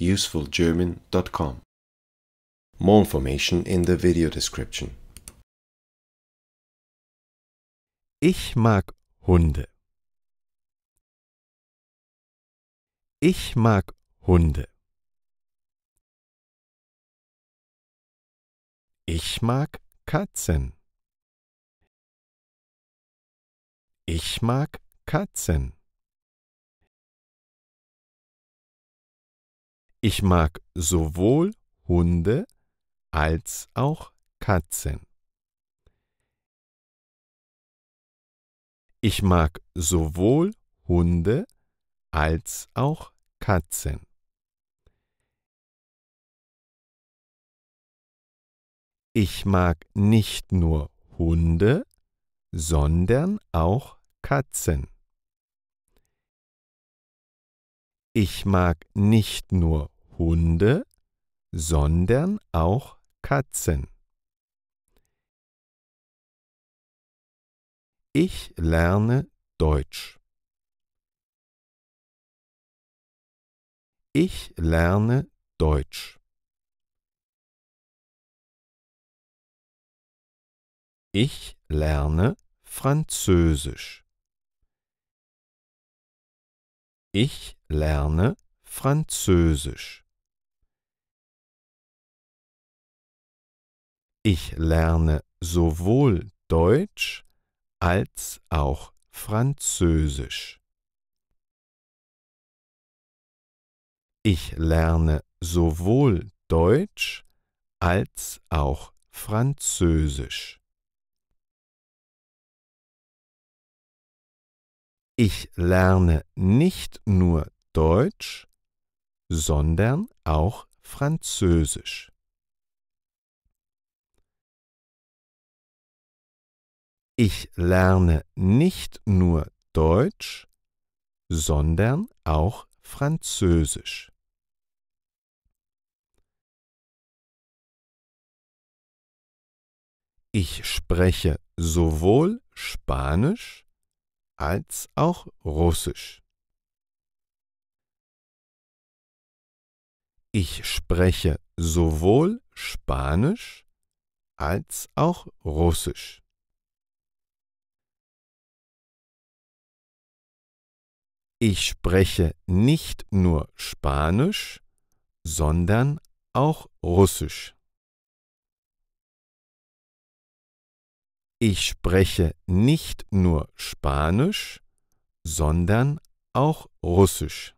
usefulgerman.com. More information in the video description. Ich mag Hunde. Ich mag Hunde. Ich mag Katzen. Ich mag Katzen. Ich mag sowohl Hunde als auch Katzen. Ich mag sowohl Hunde als auch Katzen. Ich mag nicht nur Hunde, sondern auch Katzen. Ich mag nicht nur Hunde, sondern auch Katzen. Ich lerne Deutsch. Ich lerne Deutsch. Ich lerne Französisch. Ich lerne Französisch. Ich lerne sowohl Deutsch als auch Französisch. Ich lerne sowohl Deutsch als auch Französisch. Ich lerne nicht nur Deutsch, sondern auch Französisch. ich lerne nicht nur Deutsch, sondern auch Französisch. Ich spreche sowohl Spanisch als auch Russisch. Ich spreche sowohl Spanisch als auch Russisch. Ich spreche nicht nur Spanisch, sondern auch Russisch. Ich spreche nicht nur Spanisch, sondern auch Russisch.